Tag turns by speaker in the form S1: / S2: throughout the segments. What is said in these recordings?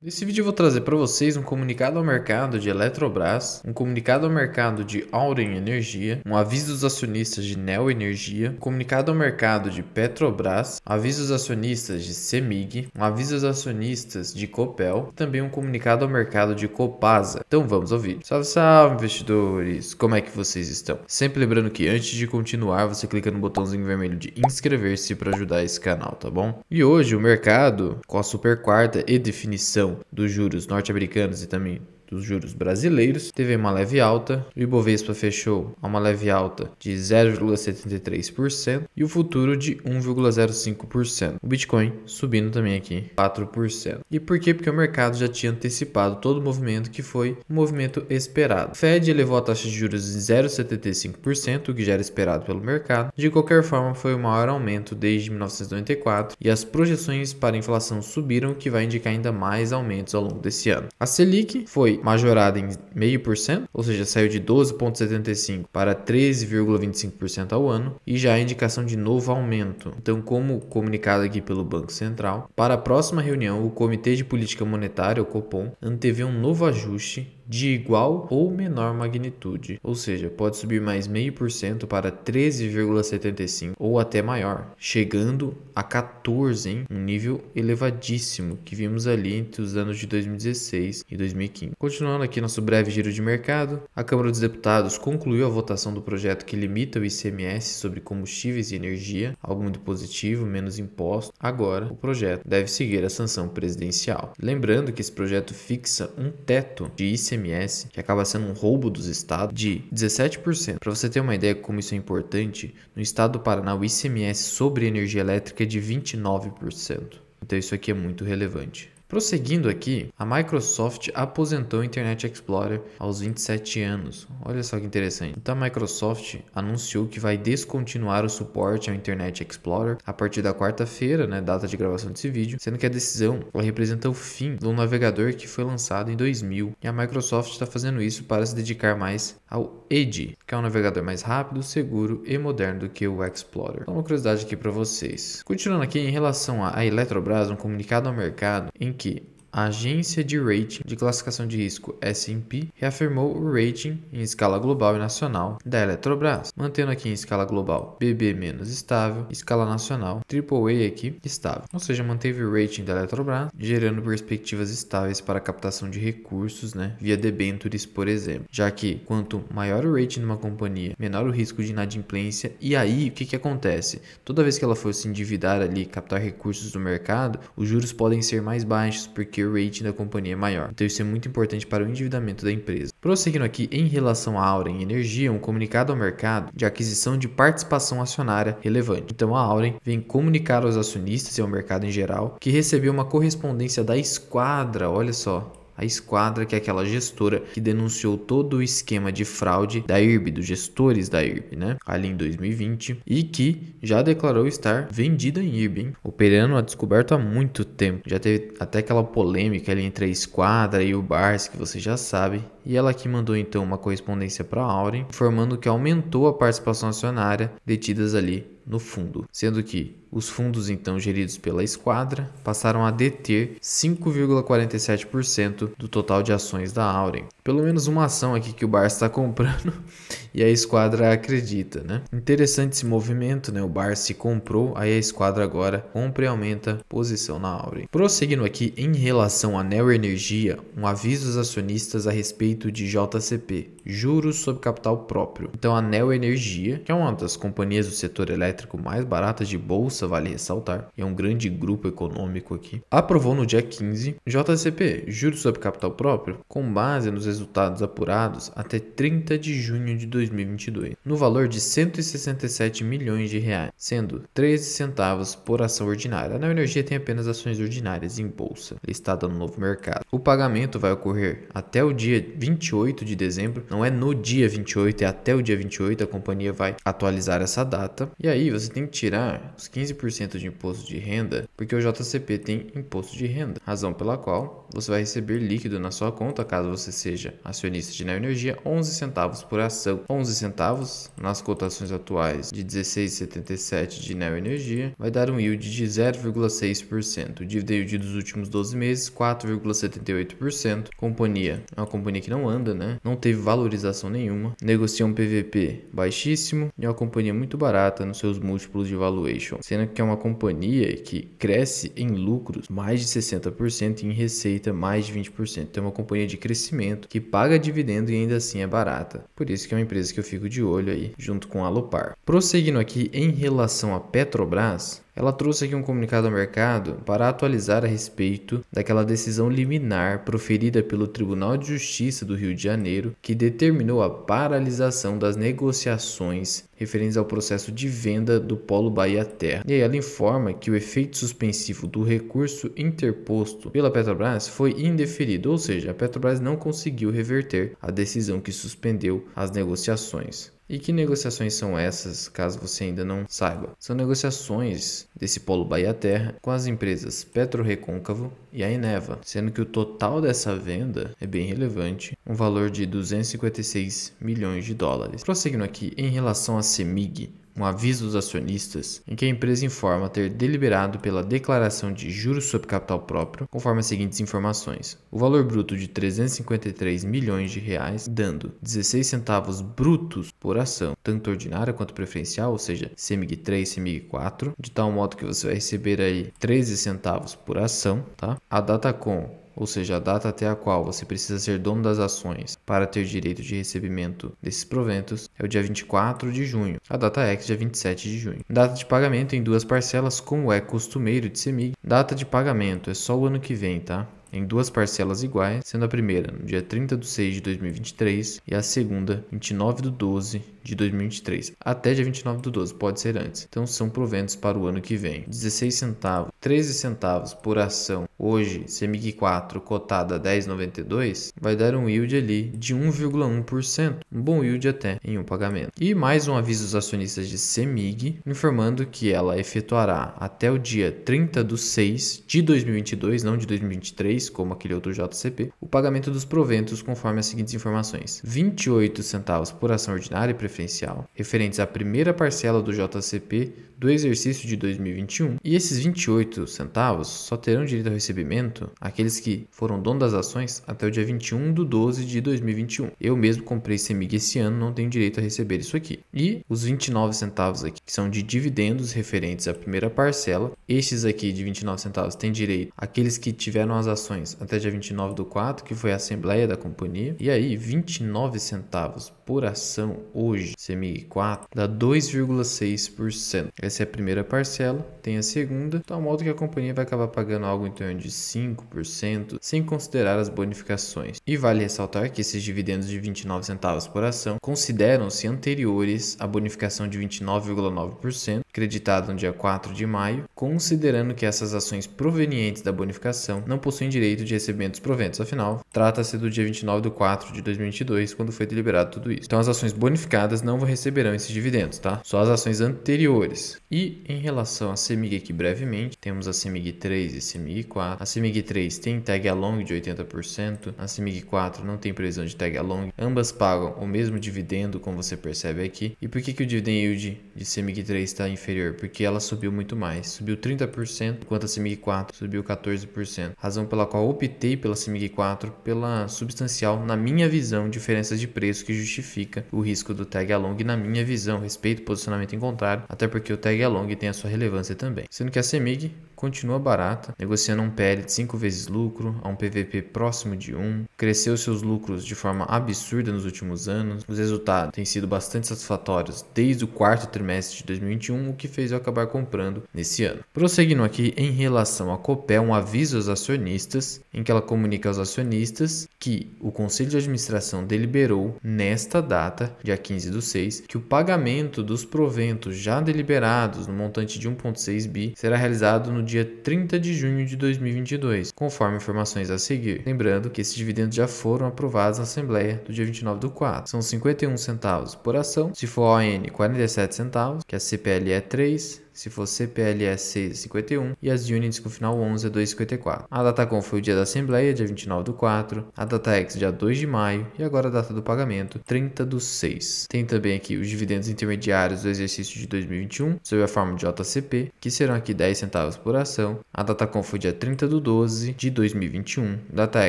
S1: Nesse vídeo eu vou trazer para vocês um comunicado ao mercado de Eletrobras, um comunicado ao mercado de Auren Energia, um aviso dos acionistas de Neo Energia, um comunicado ao mercado de Petrobras, um aviso dos acionistas de Semig, um aviso dos acionistas de Copel e também um comunicado ao mercado de Copasa. Então vamos ao vídeo. Salve, salve investidores! Como é que vocês estão? Sempre lembrando que antes de continuar, você clica no botãozinho vermelho de inscrever-se para ajudar esse canal, tá bom? E hoje o mercado, com a super quarta e definição dos juros norte-americanos e também dos juros brasileiros, teve uma leve alta. O Ibovespa fechou a uma leve alta de 0,73% e o futuro de 1,05%. O Bitcoin subindo também aqui 4%. E por quê? Porque o mercado já tinha antecipado todo o movimento que foi um movimento esperado. O Fed elevou a taxa de juros em 0,75%, o que já era esperado pelo mercado. De qualquer forma, foi o maior aumento desde 1994 e as projeções para inflação subiram, o que vai indicar ainda mais aumentos ao longo desse ano. A Selic foi majorada em 0,5%, ou seja, saiu de 12,75% para 13,25% ao ano, e já há indicação de novo aumento. Então, como comunicado aqui pelo Banco Central, para a próxima reunião, o Comitê de Política Monetária, o COPOM, antevê um novo ajuste de igual ou menor magnitude, ou seja, pode subir mais meio por cento para 13,75 ou até maior, chegando a 14, hein? um nível elevadíssimo que vimos ali entre os anos de 2016 e 2015. Continuando aqui nosso breve giro de mercado, a Câmara dos Deputados concluiu a votação do projeto que limita o ICMS sobre combustíveis e energia, algo muito positivo, menos imposto. Agora, o projeto deve seguir a sanção presidencial. Lembrando que esse projeto fixa um teto de ICMS ICMS, que acaba sendo um roubo dos estados, de 17%. Para você ter uma ideia como isso é importante, no estado do Paraná o ICMS sobre energia elétrica é de 29%. Então isso aqui é muito relevante. Prosseguindo aqui, a Microsoft aposentou o Internet Explorer aos 27 anos. Olha só que interessante. Então a Microsoft anunciou que vai descontinuar o suporte ao Internet Explorer a partir da quarta-feira, né, data de gravação desse vídeo, sendo que a decisão representa o fim do navegador que foi lançado em 2000. E a Microsoft está fazendo isso para se dedicar mais ao Edge, que é um navegador mais rápido, seguro e moderno do que o Explorer. Então, uma curiosidade aqui para vocês. Continuando aqui em relação à Eletrobras, um comunicado ao mercado em que a agência de rating de classificação de risco S&P reafirmou o rating em escala global e nacional da Eletrobras, mantendo aqui em escala global BB- estável, escala nacional AAA aqui estável, ou seja, manteve o rating da Eletrobras, gerando perspectivas estáveis para a captação de recursos, né, via debentures, por exemplo, já que quanto maior o rating de uma companhia, menor o risco de inadimplência e aí o que que acontece? Toda vez que ela for se endividar ali, captar recursos do mercado, os juros podem ser mais baixos porque rating da companhia é maior. Então isso é muito importante para o endividamento da empresa. Prosseguindo aqui em relação à Auren Energia, um comunicado ao mercado de aquisição de participação acionária relevante. Então a Auren vem comunicar aos acionistas e ao mercado em geral que recebeu uma correspondência da Esquadra, olha só, a Esquadra, que é aquela gestora que denunciou todo o esquema de fraude da IRB, dos gestores da IRB, né? Ali em 2020, e que já declarou estar vendida em IRB, hein? operando a descoberto há muito tempo. Já teve até aquela polêmica ali entre a Esquadra e o Bars, que você já sabe, e ela que mandou então uma correspondência para a Auren, informando que aumentou a participação acionária detidas ali no fundo, sendo que os fundos então geridos pela esquadra passaram a deter 5,47% do total de ações da Auren. Pelo menos uma ação aqui que o Barça está comprando e a esquadra acredita, né? Interessante esse movimento, né? O Barça comprou, aí a esquadra agora compra e aumenta posição na Auren. Prosseguindo aqui em relação à Neo Energia, um aviso aos acionistas a respeito de JCP, juros sobre capital próprio. Então a Neo Energia, que é uma das companhias do setor elétrico elétrico mais baratas de bolsa, vale ressaltar, é um grande grupo econômico aqui, aprovou no dia 15 JCP, juros sobre capital próprio, com base nos resultados apurados até 30 de junho de 2022, no valor de 167 milhões de reais, sendo 13 centavos por ação ordinária. A Energia tem apenas ações ordinárias em bolsa, listada no novo mercado. O pagamento vai ocorrer até o dia 28 de dezembro, não é no dia 28, é até o dia 28 a companhia vai atualizar essa data. E aí você tem que tirar os 15% de imposto de renda, porque o JCP tem imposto de renda, razão pela qual você vai receber líquido na sua conta, caso você seja acionista de Neoenergia, 11 centavos por ação. 11 centavos nas cotações atuais de 16,77 de Neoenergia vai dar um yield de 0,6%. O dívida yield dos últimos 12 meses, 4,78%. Companhia, é uma companhia que não anda, né? Não teve valorização nenhuma. Negocia um PVP baixíssimo e é uma companhia muito barata nos seus seus múltiplos de valuation, sendo que é uma companhia que cresce em lucros mais de 60% e em receita mais de 20%. Então é uma companhia de crescimento que paga dividendo e ainda assim é barata. Por isso que é uma empresa que eu fico de olho aí, junto com a Alupar. Prosseguindo aqui em relação à Petrobras, ela trouxe aqui um comunicado ao mercado para atualizar a respeito daquela decisão liminar proferida pelo Tribunal de Justiça do Rio de Janeiro, que determinou a paralisação das negociações referentes ao processo de venda do Polo Bahia Terra. E aí ela informa que o efeito suspensivo do recurso interposto pela Petrobras foi indeferido, ou seja, a Petrobras não conseguiu reverter a decisão que suspendeu as negociações. E que negociações são essas, caso você ainda não saiba? São negociações desse polo Bahia Terra com as empresas Petro Recôncavo e a Eneva, sendo que o total dessa venda é bem relevante, um valor de 256 milhões de dólares. Prosseguindo aqui, em relação às CEMIG um aviso dos acionistas em que a empresa informa ter deliberado pela declaração de juros sobre capital próprio, conforme as seguintes informações: o valor bruto de 353 milhões de reais, dando 16 centavos brutos por ação, tanto ordinária quanto preferencial, ou seja, CEMIG 3, CEMIG 4, de tal modo que você vai receber aí 13 centavos por ação, tá? A data com ou seja, a data até a qual você precisa ser dono das ações para ter direito de recebimento desses proventos, é o dia 24 de junho, a data ex é dia 27 de junho. Data de pagamento em duas parcelas, como é costumeiro de CEMIG. Data de pagamento é só o ano que vem, tá? em duas parcelas iguais, sendo a primeira no dia 30 de 6 de 2023 e a segunda 29 de 12 de 2023, até dia 29 de 12, pode ser antes. Então são proventos para o ano que vem. 16 centavos, 13 centavos por ação hoje CEMIG 4 cotada a 10,92, vai dar um yield ali de 1,1%, um bom yield até em um pagamento. E mais um aviso aos acionistas de CEMIG, informando que ela efetuará até o dia 30 de 6 de 2022, não de 2023, como aquele outro JCP, o pagamento dos proventos conforme as seguintes informações: 28 centavos por ação ordinária e preferencial, referentes à primeira parcela do JCP do exercício de 2021, e esses 28 centavos só terão direito a receber recebimento aqueles que foram dono das ações até o dia 21 de 12 de 2021. Eu mesmo comprei CEMIG esse ano, não tenho direito a receber isso aqui. E os 29 centavos aqui, que são de dividendos referentes à primeira parcela, estes aqui de 29 centavos têm direito àqueles que tiveram as ações até dia 29 do 4, que foi a assembleia da companhia. E aí, 29 centavos por ação hoje, semig 4, dá 2,6%. Essa é a primeira parcela, tem a segunda, tal então, modo que a companhia vai acabar pagando algo em torno de 5%, sem considerar as bonificações. E vale ressaltar que esses dividendos de 29 centavos por ação consideram-se anteriores à bonificação de 29,9%, creditada no dia 4 de maio, considerando que essas ações provenientes da bonificação não possuem direito de recebimento dos proventos. Afinal, trata-se do dia 29 de 4 de 2022, quando foi deliberado tudo isso. Então, as ações bonificadas não receberão esses dividendos, tá? Só as ações anteriores. E em relação à CEMIG aqui brevemente, temos a CEMIG 3 e CEMIG 4. A CMYK 3 tem tag along de 80%, a CMYK 4 não tem previsão de tag along. Ambas pagam o mesmo dividendo, como você percebe aqui. E por que, que o dividend yield de CMYK 3 está inferior? Porque ela subiu muito mais, subiu 30%, enquanto a CMYK 4 subiu 14%. Razão pela qual optei pela CMYK 4 pela substancial, na minha visão, diferença de preço que justifica o risco do tag along na minha visão, respeito posicionamento em contrário, até porque o tag along tem a sua relevância também. Sendo que a CEMIG continua barata, negociando um PL de 5 vezes lucro, a um PVP próximo de 1, cresceu seus lucros de forma absurda nos últimos anos, os resultados têm sido bastante satisfatórios desde o quarto trimestre de 2021, o que fez eu acabar comprando nesse ano. Prosseguindo aqui em relação à Copel, um aviso aos acionistas, em que ela comunica aos acionistas que o Conselho de Administração deliberou, nesta data, dia 15 do 6, que o pagamento dos proventos já deliberados no montante de 1,6 bi será realizado no dia 30 de junho de 2022, conforme informações a seguir. Lembrando que esses dividendos já foram aprovados na Assembleia do dia 29 do 4. São 51 centavos por ação, se for ON 47 centavos, que a CPL é 3, se for CPLSC 51, e as units com final 11 é 254. A data datacom foi o dia da Assembleia, dia 29 do 4, a data ex dia 2 de maio, e agora a data do pagamento, 30 do 6. Tem também aqui os dividendos intermediários do exercício de 2021, sob a forma de JCP, que serão aqui 10 centavos por ação, a datacom foi dia 30 do 12 de 2021, Data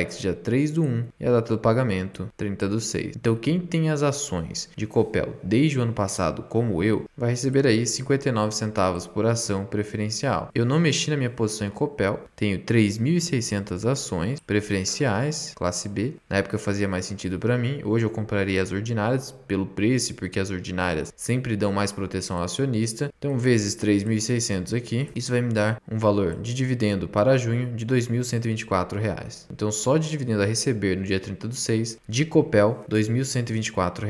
S1: ex dia 3 do 1, e a data do pagamento, 30 do 6. Então quem tem as ações de Copel desde o ano passado, como eu, vai receber aí 59 centavos centavos por ação preferencial. Eu não mexi na minha posição em Copel, tenho 3.600 ações preferenciais, classe B. Na época fazia mais sentido para mim, hoje eu compraria as ordinárias pelo preço, porque as ordinárias sempre dão mais proteção ao acionista. Então, vezes 3.600 aqui, isso vai me dar um valor de dividendo para junho de R$ 2.124. Então, só de dividendo a receber no dia 30 do 6, de Copel, R$ 2.124.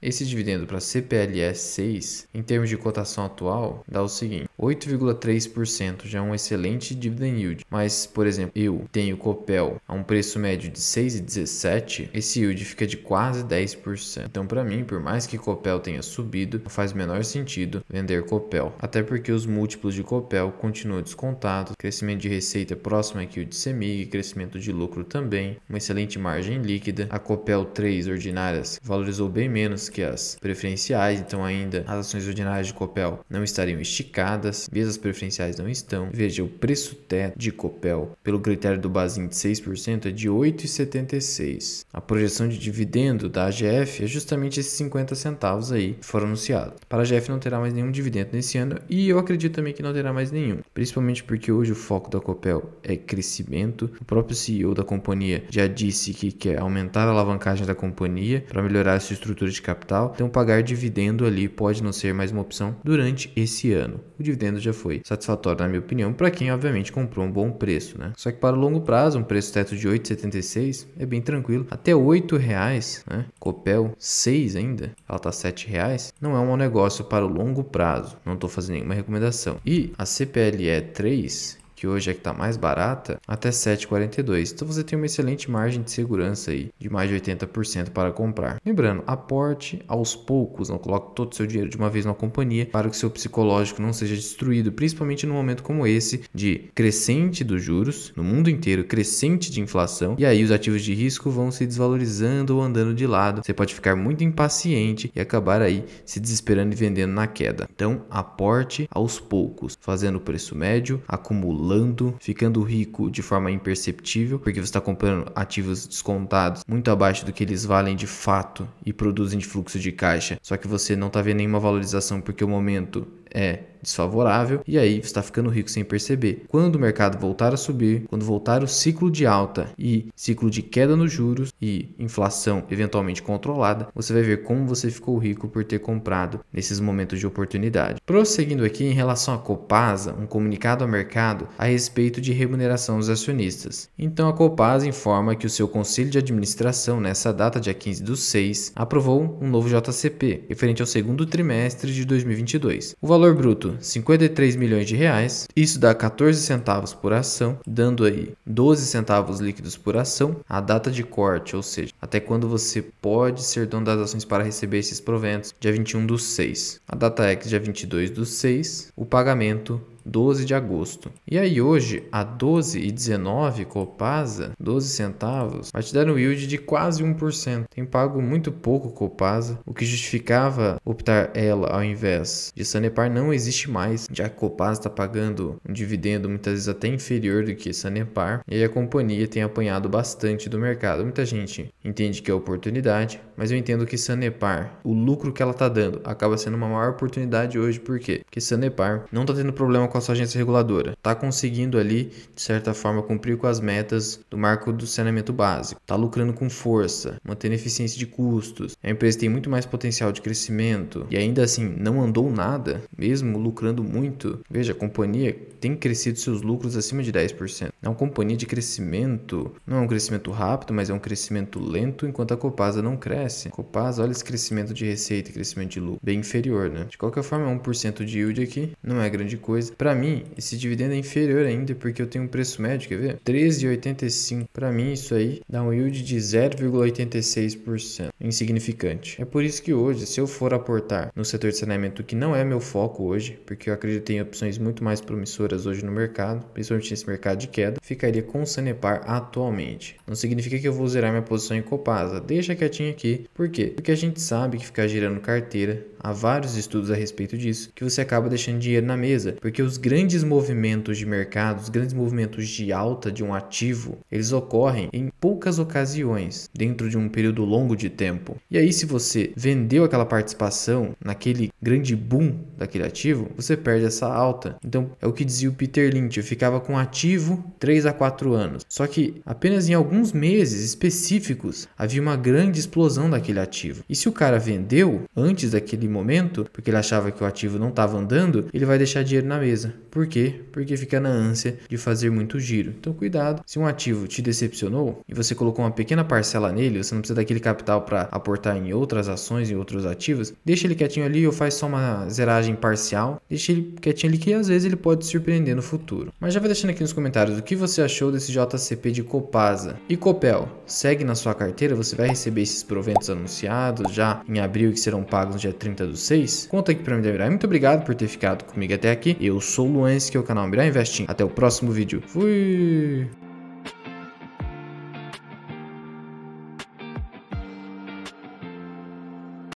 S1: Esse dividendo para CPLS 6, em termos de cotação atual, dá o seguinte 情8,3% já é um excelente dividend yield. Mas, por exemplo, eu tenho Copel a um preço médio de 6,17, esse yield fica de quase 10%. Então, para mim, por mais que Copel tenha subido, não faz menor sentido vender Copel, até porque os múltiplos de Copel continuam descontados, crescimento de receita próximo aqui o de Semig, crescimento de lucro também, uma excelente margem líquida. A Copel 3 ordinárias valorizou bem menos que as preferenciais, então ainda as ações ordinárias de Copel não estariam esticadas aprovadas, as preferenciais não estão. Veja, o preço teto de Copel, pelo critério do Basin de 6%, é de 8,76. A projeção de dividendo da AGF é justamente esses 50 centavos aí que foram anunciados. Para a AGF não terá mais nenhum dividendo nesse ano e eu acredito também que não terá mais nenhum, principalmente porque hoje o foco da Copel é crescimento. O próprio CEO da companhia já disse que quer aumentar a alavancagem da companhia para melhorar a sua estrutura de capital, então pagar dividendo ali pode não ser mais uma opção durante esse ano. O dividendo dividendo já foi satisfatório, na minha opinião, para quem obviamente comprou um bom preço, né? Só que para o longo prazo, um preço teto de 8,76 é bem tranquilo. Até 8 reais, né? Copel 6 ainda, ela tá 7 reais, não é um negócio para o longo prazo. Não estou fazendo nenhuma recomendação. E a CPLE 3 que hoje é que está mais barata, até 7,42. Então você tem uma excelente margem de segurança aí, de mais de 80% para comprar. Lembrando, aporte aos poucos, não coloque todo o seu dinheiro de uma vez na companhia para que seu psicológico não seja destruído, principalmente num momento como esse de crescente dos juros no mundo inteiro, crescente de inflação, e aí os ativos de risco vão se desvalorizando ou andando de lado. Você pode ficar muito impaciente e acabar aí se desesperando e vendendo na queda. Então, aporte aos poucos, fazendo o preço médio, acumulando acumulando, ficando rico de forma imperceptível, porque você está comprando ativos descontados muito abaixo do que eles valem de fato e produzem de fluxo de caixa. Só que você não está vendo nenhuma valorização porque o momento é desfavorável e aí você está ficando rico sem perceber. Quando o mercado voltar a subir, quando voltar o ciclo de alta e ciclo de queda nos juros e inflação eventualmente controlada, você vai ver como você ficou rico por ter comprado nesses momentos de oportunidade. Prosseguindo aqui em relação à Copasa, um comunicado ao mercado a respeito de remuneração dos acionistas. Então a Copasa informa que o seu conselho de administração nessa data, dia 15 do 6, aprovou um novo JCP referente ao segundo trimestre de 2022. O valor bruto 53 milhões de reais. Isso dá 14 centavos por ação, dando aí 12 centavos líquidos por ação. A data de corte, ou seja, até quando você pode ser dono das ações para receber esses proventos, dia 21 do 6. A data ex, dia 22 do 6. O pagamento 12 de agosto. E aí hoje, a 12,19 Copasa, 12 centavos, vai te dar um yield de quase 1%. Tem pago muito pouco Copasa, o que justificava optar ela ao invés de Sanepar não existe mais, já que Copasa está pagando um dividendo muitas vezes até inferior do que Sanepar, e a companhia tem apanhado bastante do mercado. Muita gente entende que é oportunidade, mas eu entendo que Sanepar, o lucro que ela está dando, acaba sendo uma maior oportunidade hoje, por quê? Porque Sanepar não está tendo problema com a sua agência reguladora, está conseguindo ali, de certa forma, cumprir com as metas do marco do saneamento básico, está lucrando com força, mantendo eficiência de custos, a empresa tem muito mais potencial de crescimento e ainda assim não andou nada, mesmo lucrando muito. Veja, a companhia tem crescido seus lucros acima de 10%. É uma companhia de crescimento, não é um crescimento rápido, mas é um crescimento lento enquanto a Copasa não cresce acontece, Copaz, olha esse crescimento de receita, crescimento de lucro, bem inferior, né? De qualquer forma, 1% é de yield aqui não é grande coisa. Para mim, esse dividendo é inferior ainda, porque eu tenho um preço médio, quer ver? 13,85. Para mim, isso aí dá um yield de 0,86%. Insignificante. É por isso que hoje, se eu for aportar no setor de saneamento, que não é meu foco hoje, porque eu acredito em opções muito mais promissoras hoje no mercado, principalmente nesse mercado de queda, ficaria com o Sanepar atualmente. Não significa que eu vou zerar minha posição em Copasa. Deixa quietinho aqui, por quê? Porque a gente sabe que ficar girando carteira há vários estudos a respeito disso, que você acaba deixando dinheiro na mesa, porque os grandes movimentos de mercado, os grandes movimentos de alta de um ativo, eles ocorrem em poucas ocasiões, dentro de um período longo de tempo. E aí, se você vendeu aquela participação naquele grande boom daquele ativo, você perde essa alta. Então, é o que dizia o Peter Lynch, eu ficava com um ativo 3 a 4 anos. Só que apenas em alguns meses específicos havia uma grande explosão daquele ativo. E se o cara vendeu antes daquele momento, porque ele achava que o ativo não estava andando, ele vai deixar dinheiro na mesa. Por quê? Porque fica na ânsia de fazer muito giro. Então cuidado, se um ativo te decepcionou e você colocou uma pequena parcela nele, você não precisa daquele capital para aportar em outras ações, em outros ativos, deixa ele quietinho ali ou faz só uma zeragem parcial, deixa ele quietinho ali que às vezes ele pode te surpreender no futuro. Mas já vai deixando aqui nos comentários o que você achou desse JCP de Copasa. E Copel, segue na sua carteira, você vai receber esses proventos anunciados já em abril que serão pagos no dia 30 50 do Conta aqui pra mim, Mirai. Muito obrigado por ter ficado comigo até aqui. Eu sou o Luan, que é o canal Mirai Investing. Até o próximo vídeo. Fui!